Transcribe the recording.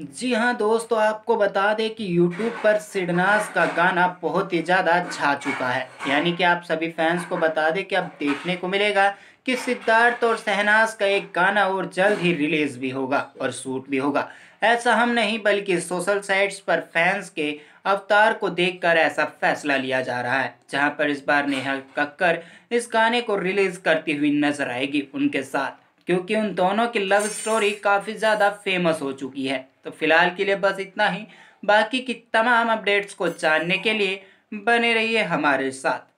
जी हाँ दोस्तों आपको बता दें कि YouTube पर सिडनास का गाना बहुत ही ज़्यादा छा चुका है यानी कि आप सभी फैंस को बता दें कि अब देखने को मिलेगा कि सिद्धार्थ और सहनास का एक गाना और जल्द ही रिलीज भी होगा और शूट भी होगा ऐसा हम नहीं बल्कि सोशल साइट्स पर फैंस के अवतार को देखकर ऐसा फैसला लिया जा रहा है जहां पर इस बार नेहा कक्कर इस गाने को रिलीज करती हुई नजर आएगी उनके साथ क्योंकि उन दोनों की लव स्टोरी काफ़ी ज़्यादा फेमस हो चुकी है तो फिलहाल के लिए बस इतना ही बाकी की तमाम अपडेट्स को जानने के लिए बने रहिए हमारे साथ